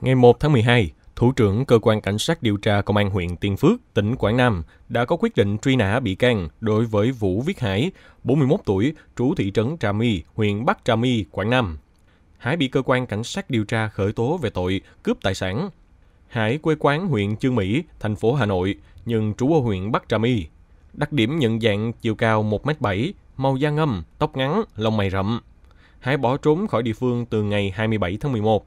Ngày 1 tháng 12, Thủ trưởng Cơ quan Cảnh sát điều tra Công an huyện Tiên Phước, tỉnh Quảng Nam đã có quyết định truy nã bị can đối với Vũ Viết Hải, 41 tuổi, trú thị trấn Trà My, huyện Bắc Trà My, Quảng Nam. Hải bị Cơ quan Cảnh sát điều tra khởi tố về tội cướp tài sản. Hải quê quán huyện Chương Mỹ, thành phố Hà Nội, nhưng trú ở huyện Bắc Trà My. Đặc điểm nhận dạng chiều cao 1m7, màu da ngâm, tóc ngắn, lông mày rậm. Hải bỏ trốn khỏi địa phương từ ngày 27 tháng 11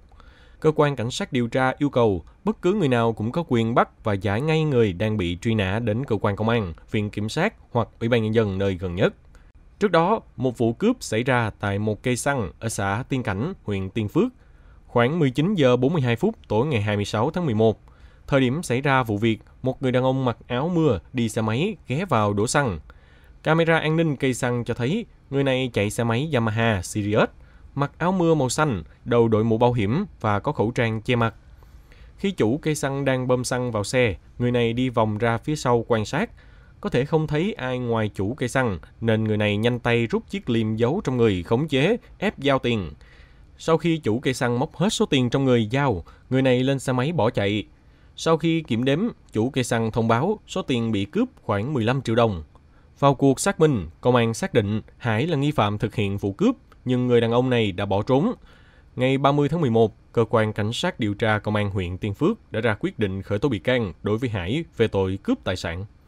cơ quan cảnh sát điều tra yêu cầu bất cứ người nào cũng có quyền bắt và giải ngay người đang bị truy nã đến cơ quan công an, viện kiểm sát hoặc ủy ban nhân dân nơi gần nhất. Trước đó, một vụ cướp xảy ra tại một cây xăng ở xã Tiên Cảnh, huyện Tiên Phước. Khoảng 19 giờ 42 phút tối ngày 26 tháng 11, thời điểm xảy ra vụ việc, một người đàn ông mặc áo mưa đi xe máy ghé vào đổ xăng. Camera an ninh cây xăng cho thấy người này chạy xe máy Yamaha Sirius mặc áo mưa màu xanh, đầu đội mũ bảo hiểm và có khẩu trang che mặt. Khi chủ cây xăng đang bơm xăng vào xe, người này đi vòng ra phía sau quan sát. Có thể không thấy ai ngoài chủ cây xăng, nên người này nhanh tay rút chiếc liềm giấu trong người khống chế, ép giao tiền. Sau khi chủ cây xăng móc hết số tiền trong người giao, người này lên xe máy bỏ chạy. Sau khi kiểm đếm, chủ cây xăng thông báo số tiền bị cướp khoảng 15 triệu đồng. Vào cuộc xác minh, công an xác định Hải là nghi phạm thực hiện vụ cướp nhưng người đàn ông này đã bỏ trốn. Ngày 30 tháng 11, cơ quan cảnh sát điều tra công an huyện Tiên Phước đã ra quyết định khởi tố bị can đối với Hải về tội cướp tài sản.